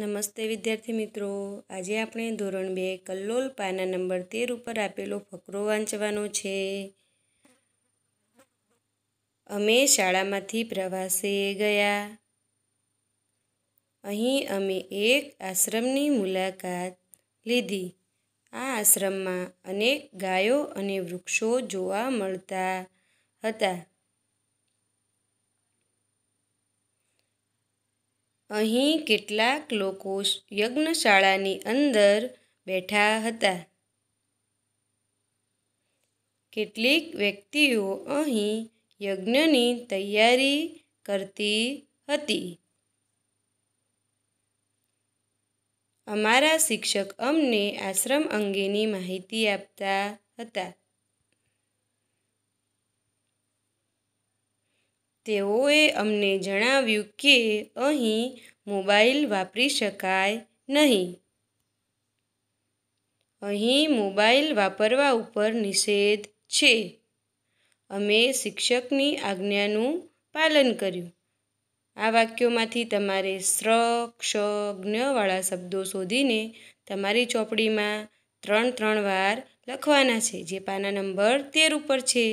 નમસ્તે વિદ્યાર્થી મિત્રો આજે આપણે ધોરણ બે કલ્લોલ પાના નંબર તેર ઉપર આપેલો ફકરો વાંચવાનો છે અમે શાળામાંથી પ્રવાસે ગયા અહીં અમે એક આશ્રમની મુલાકાત લીધી આ આશ્રમમાં અનેક ગાયો અને વૃક્ષો જોવા મળતા હતા અહીં કેટલાક લોકો યજ્ઞશાળાની અંદર બેઠા હતા કેટલીક વ્યક્તિઓ અહીં યજ્ઞની તૈયારી કરતી હતી અમારા શિક્ષક અમને આશ્રમ અંગેની માહિતી આપતા હતા તેઓએ અમને જણાવ્યું કે અહીં મોબાઈલ વાપરી શકાય નહીં અહીં મોબાઈલ વાપરવા ઉપર નિષેધ છે અમે શિક્ષકની આજ્ઞાનું પાલન કર્યું આ વાક્યોમાંથી તમારે સ્ર ક્ષજ્ઞવાળા શબ્દો શોધીને તમારી ચોપડીમાં ત્રણ ત્રણ વાર લખવાના છે જે પાના નંબર તેર ઉપર છે